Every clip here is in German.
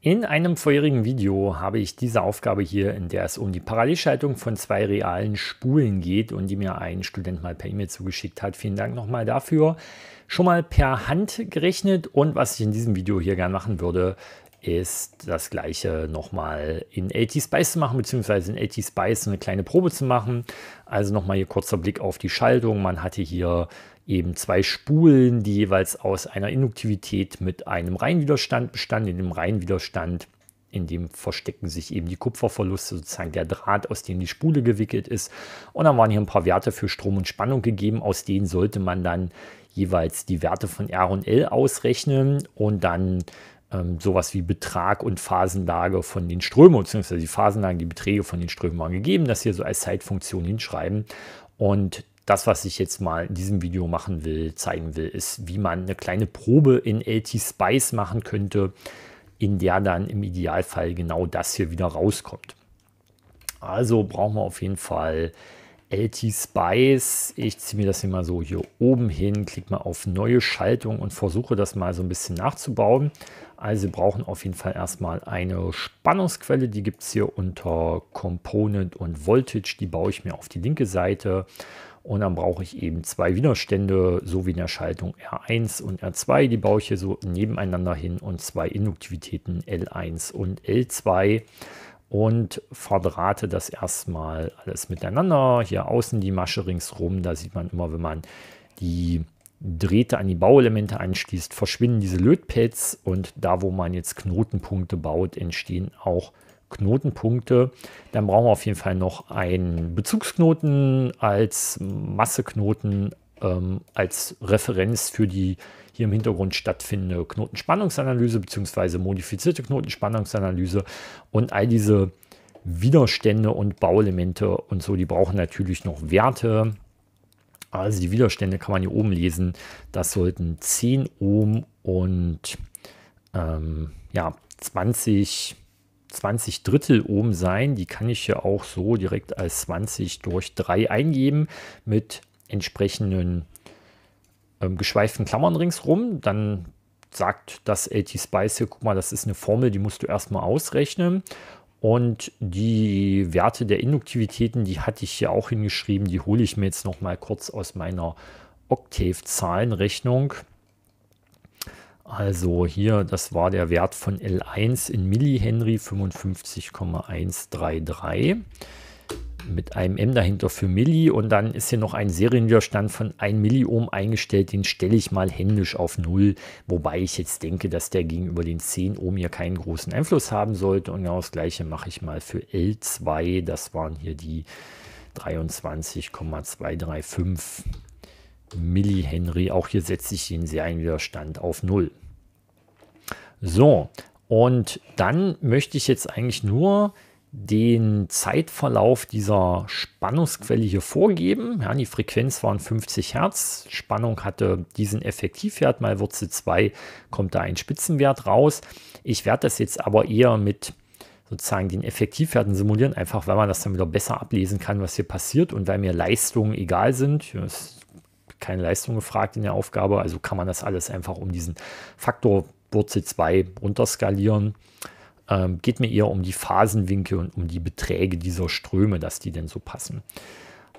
In einem vorherigen Video habe ich diese Aufgabe hier, in der es um die Parallelschaltung von zwei realen Spulen geht und die mir ein Student mal per E-Mail zugeschickt hat. Vielen Dank nochmal dafür. Schon mal per Hand gerechnet und was ich in diesem Video hier gern machen würde, ist das gleiche nochmal in AT-Spice zu machen, beziehungsweise in AT-Spice eine kleine Probe zu machen. Also nochmal hier kurzer Blick auf die Schaltung. Man hatte hier eben zwei Spulen, die jeweils aus einer Induktivität mit einem Reihenwiderstand bestanden. In dem Reihenwiderstand, in dem verstecken sich eben die Kupferverluste, sozusagen der Draht, aus dem die Spule gewickelt ist. Und dann waren hier ein paar Werte für Strom und Spannung gegeben. Aus denen sollte man dann jeweils die Werte von R und L ausrechnen und dann ähm, sowas wie Betrag und Phasenlage von den Strömen, beziehungsweise die Phasenlagen, die Beträge von den Strömen waren gegeben, das hier so also als Zeitfunktion hinschreiben. Und das, was ich jetzt mal in diesem Video machen will, zeigen will, ist, wie man eine kleine Probe in LT Spice machen könnte, in der dann im Idealfall genau das hier wieder rauskommt. Also brauchen wir auf jeden Fall LT Spice. Ich ziehe mir das hier mal so hier oben hin, klicke mal auf neue Schaltung und versuche das mal so ein bisschen nachzubauen. Also wir brauchen auf jeden Fall erstmal eine Spannungsquelle. Die gibt es hier unter Component und Voltage. Die baue ich mir auf die linke Seite. Und dann brauche ich eben zwei Widerstände, so wie in der Schaltung R1 und R2. Die baue ich hier so nebeneinander hin und zwei Induktivitäten L1 und L2 und verdrahte das erstmal alles miteinander. Hier außen die Masche ringsrum, da sieht man immer, wenn man die Drähte an die Bauelemente anschließt, verschwinden diese Lötpads und da, wo man jetzt Knotenpunkte baut, entstehen auch Knotenpunkte. Dann brauchen wir auf jeden Fall noch einen Bezugsknoten als Masseknoten ähm, als Referenz für die hier im Hintergrund stattfindende Knotenspannungsanalyse bzw. modifizierte Knotenspannungsanalyse und all diese Widerstände und Bauelemente und so, die brauchen natürlich noch Werte. Also die Widerstände kann man hier oben lesen. Das sollten 10 Ohm und ähm, ja, 20, 20 Drittel Ohm sein. Die kann ich hier auch so direkt als 20 durch 3 eingeben mit entsprechenden ähm, geschweiften Klammern ringsrum. Dann sagt das LT Spice hier, guck mal, das ist eine Formel, die musst du erstmal ausrechnen. Und die Werte der Induktivitäten, die hatte ich hier auch hingeschrieben, die hole ich mir jetzt noch mal kurz aus meiner Octave-Zahlenrechnung. Also hier, das war der Wert von L1 in Millihenry 55,133 mit einem M dahinter für Milli und dann ist hier noch ein Serienwiderstand von 1 Milliohm eingestellt, den stelle ich mal händisch auf 0, wobei ich jetzt denke, dass der gegenüber den 10 Ohm hier keinen großen Einfluss haben sollte und genau das gleiche mache ich mal für L2, das waren hier die 23,235 Millihenry, auch hier setze ich den Serienwiderstand auf 0. So, und dann möchte ich jetzt eigentlich nur den Zeitverlauf dieser Spannungsquelle hier vorgeben. Ja, die Frequenz waren 50 Hertz. Spannung hatte diesen Effektivwert mal Wurzel 2, kommt da ein Spitzenwert raus. Ich werde das jetzt aber eher mit sozusagen den Effektivwerten simulieren, einfach weil man das dann wieder besser ablesen kann, was hier passiert und weil mir Leistungen egal sind. Hier ist keine Leistung gefragt in der Aufgabe, also kann man das alles einfach um diesen Faktor Wurzel 2 runterskalieren. skalieren ähm, geht mir eher um die Phasenwinkel und um die Beträge dieser Ströme, dass die denn so passen.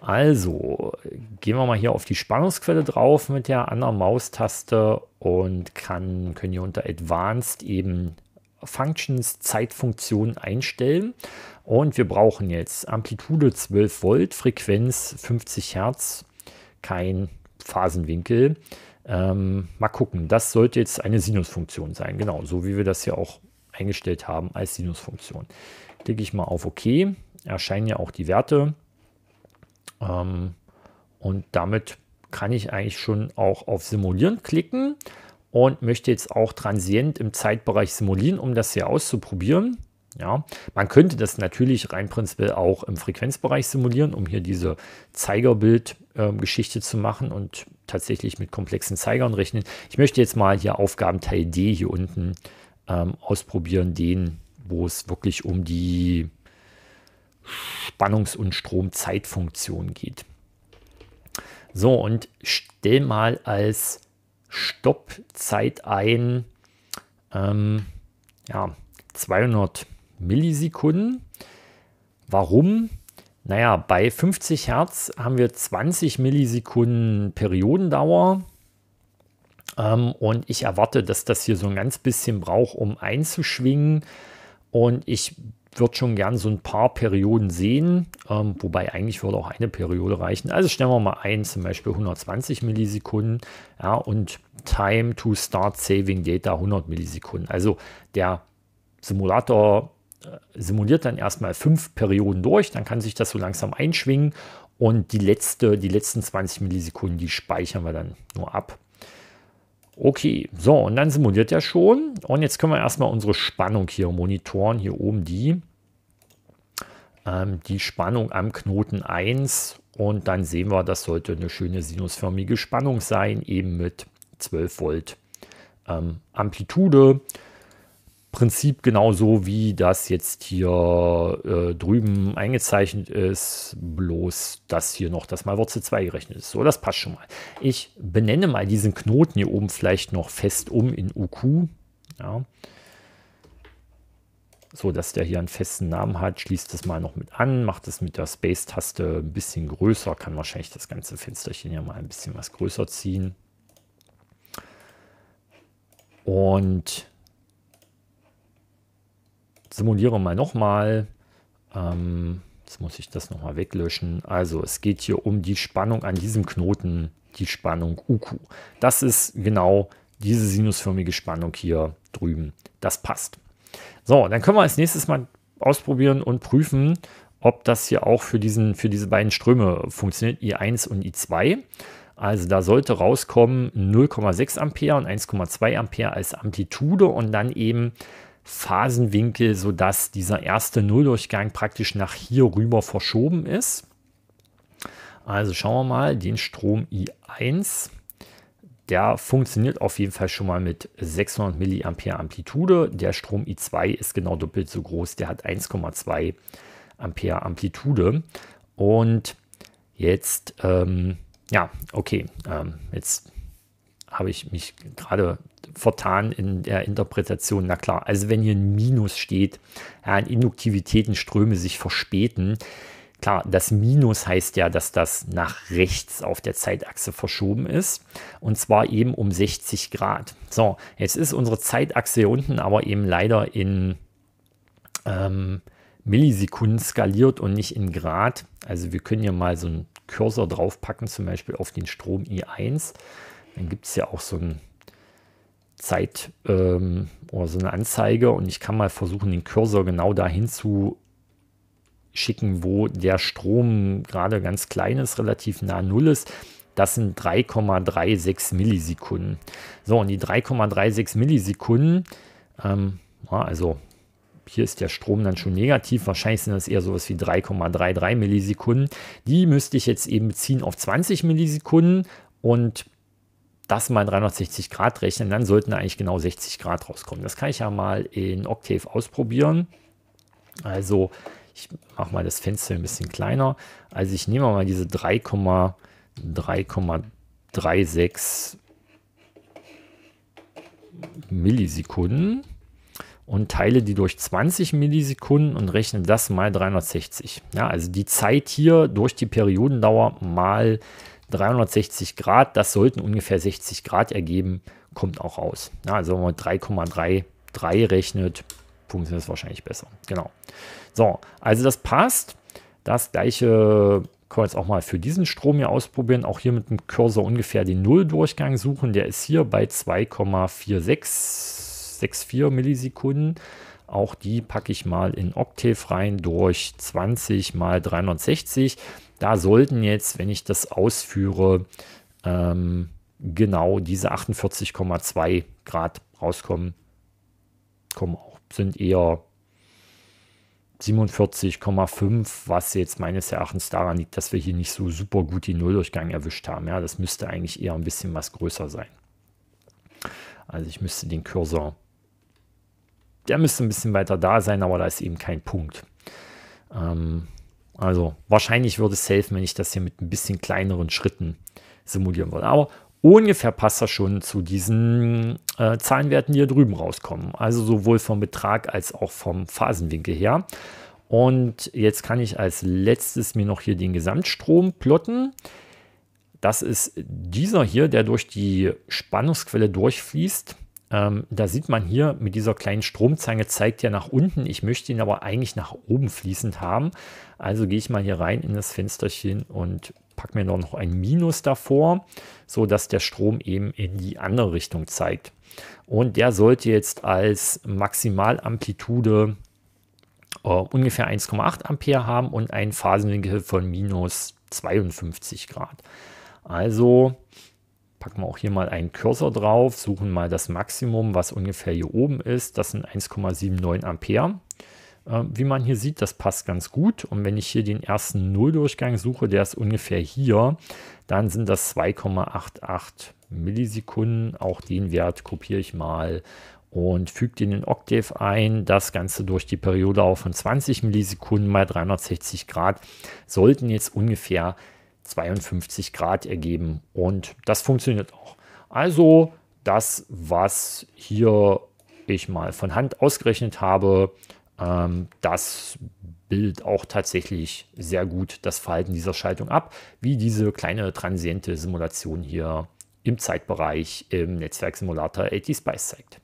Also, gehen wir mal hier auf die Spannungsquelle drauf mit der anderen Maustaste und kann, können hier unter Advanced eben Functions, Zeitfunktionen einstellen. Und wir brauchen jetzt Amplitude 12 Volt, Frequenz 50 Hertz, kein Phasenwinkel. Ähm, mal gucken, das sollte jetzt eine Sinusfunktion sein, genau, so wie wir das hier auch eingestellt haben als Sinusfunktion. Klicke ich mal auf OK, erscheinen ja auch die Werte. Ähm, und damit kann ich eigentlich schon auch auf Simulieren klicken und möchte jetzt auch transient im Zeitbereich simulieren, um das hier auszuprobieren. Ja, man könnte das natürlich rein prinzipiell auch im Frequenzbereich simulieren, um hier diese Zeigerbild-Geschichte äh, zu machen und tatsächlich mit komplexen Zeigern rechnen. Ich möchte jetzt mal hier Aufgabenteil D hier unten ähm, ausprobieren, den, wo es wirklich um die Spannungs- und Stromzeitfunktion geht. So, und stell mal als Stoppzeit ein, ähm, ja, 200 Millisekunden. Warum? Naja, bei 50 Hertz haben wir 20 Millisekunden Periodendauer. Ähm, und ich erwarte, dass das hier so ein ganz bisschen braucht, um einzuschwingen. Und ich würde schon gern so ein paar Perioden sehen, ähm, wobei eigentlich würde auch eine Periode reichen. Also stellen wir mal ein, zum Beispiel 120 Millisekunden ja, und Time to Start Saving Data 100 Millisekunden. Also der Simulator äh, simuliert dann erstmal fünf Perioden durch, dann kann sich das so langsam einschwingen und die, letzte, die letzten 20 Millisekunden, die speichern wir dann nur ab. Okay, so, und dann simuliert er schon. Und jetzt können wir erstmal unsere Spannung hier monitoren. Hier oben die, ähm, die Spannung am Knoten 1. Und dann sehen wir, das sollte eine schöne sinusförmige Spannung sein, eben mit 12 Volt ähm, Amplitude. Prinzip genauso wie das jetzt hier äh, drüben eingezeichnet ist, bloß dass hier noch das mal Wurzel 2 gerechnet ist. So, das passt schon mal. Ich benenne mal diesen Knoten hier oben vielleicht noch fest um in UQ. Ja. So, dass der hier einen festen Namen hat, schließt das mal noch mit an, macht es mit der Space-Taste ein bisschen größer, kann wahrscheinlich das ganze Fensterchen ja mal ein bisschen was größer ziehen. Und simuliere mal nochmal. Ähm, jetzt muss ich das nochmal weglöschen. Also es geht hier um die Spannung an diesem Knoten, die Spannung UQ. Das ist genau diese sinusförmige Spannung hier drüben. Das passt. So, dann können wir als nächstes mal ausprobieren und prüfen, ob das hier auch für, diesen, für diese beiden Ströme funktioniert, I1 und I2. Also da sollte rauskommen 0,6 Ampere und 1,2 Ampere als Amplitude und dann eben Phasenwinkel, sodass dieser erste Nulldurchgang praktisch nach hier rüber verschoben ist. Also schauen wir mal, den Strom I1, der funktioniert auf jeden Fall schon mal mit 600 mA Amplitude. Der Strom I2 ist genau doppelt so groß, der hat 1,2 Ampere Amplitude. Und jetzt, ähm, ja, okay, ähm, jetzt habe ich mich gerade vertan in der Interpretation. Na klar, also wenn hier ein Minus steht, ja, Induktivitätenströme sich verspäten, Klar, das Minus heißt ja, dass das nach rechts auf der Zeitachse verschoben ist. Und zwar eben um 60 Grad. So, jetzt ist unsere Zeitachse hier unten aber eben leider in ähm, Millisekunden skaliert und nicht in Grad. Also wir können hier mal so einen Cursor draufpacken, zum Beispiel auf den Strom I1 dann gibt es ja auch so ein Zeit ähm, oder so eine Anzeige und ich kann mal versuchen, den Cursor genau dahin zu schicken, wo der Strom gerade ganz klein ist, relativ nah Null ist. Das sind 3,36 Millisekunden. So, und die 3,36 Millisekunden, ähm, also hier ist der Strom dann schon negativ, wahrscheinlich sind das eher sowas wie 3,33 Millisekunden. Die müsste ich jetzt eben beziehen auf 20 Millisekunden und das mal 360 Grad rechnen, dann sollten eigentlich genau 60 Grad rauskommen. Das kann ich ja mal in Octave ausprobieren. Also ich mache mal das Fenster ein bisschen kleiner. Also ich nehme mal diese 3,36 Millisekunden und teile die durch 20 Millisekunden und rechne das mal 360. Ja, also die Zeit hier durch die Periodendauer mal 360 Grad, das sollten ungefähr 60 Grad ergeben, kommt auch raus. Ja, also wenn man 3,33 rechnet, funktioniert das wahrscheinlich besser. Genau. So, also das passt. Das gleiche können wir jetzt auch mal für diesen Strom hier ausprobieren. Auch hier mit dem Cursor ungefähr den Nulldurchgang suchen. Der ist hier bei 2,4664 Millisekunden. Auch die packe ich mal in Octave rein durch 20 mal 360. Da sollten jetzt, wenn ich das ausführe, ähm, genau diese 48,2 Grad rauskommen. Kommen auch, sind eher 47,5, was jetzt meines Erachtens daran liegt, dass wir hier nicht so super gut die Nulldurchgang erwischt haben. Ja, das müsste eigentlich eher ein bisschen was größer sein. Also ich müsste den Cursor der müsste ein bisschen weiter da sein, aber da ist eben kein Punkt. Ähm, also wahrscheinlich würde es helfen, wenn ich das hier mit ein bisschen kleineren Schritten simulieren würde. Aber ungefähr passt das schon zu diesen äh, Zahlenwerten, die hier drüben rauskommen. Also sowohl vom Betrag als auch vom Phasenwinkel her. Und jetzt kann ich als letztes mir noch hier den Gesamtstrom plotten. Das ist dieser hier, der durch die Spannungsquelle durchfließt. Ähm, da sieht man hier mit dieser kleinen Stromzange zeigt ja nach unten. Ich möchte ihn aber eigentlich nach oben fließend haben. Also gehe ich mal hier rein in das Fensterchen und packe mir noch ein Minus davor, so dass der Strom eben in die andere Richtung zeigt. Und der sollte jetzt als Maximalamplitude äh, ungefähr 1,8 Ampere haben und einen Phasenwinkel von minus 52 Grad. Also packen wir auch hier mal einen Cursor drauf, suchen mal das Maximum, was ungefähr hier oben ist. Das sind 1,79 Ampere. Ähm, wie man hier sieht, das passt ganz gut. Und wenn ich hier den ersten Nulldurchgang suche, der ist ungefähr hier, dann sind das 2,88 Millisekunden. Auch den Wert kopiere ich mal und füge den in Octave ein. Das Ganze durch die Periode auch von 20 Millisekunden mal 360 Grad sollten jetzt ungefähr 52 Grad ergeben und das funktioniert auch. Also das, was hier ich mal von Hand ausgerechnet habe, ähm, das bildet auch tatsächlich sehr gut das Verhalten dieser Schaltung ab, wie diese kleine transiente Simulation hier im Zeitbereich im Netzwerksimulator AT-Spice zeigt.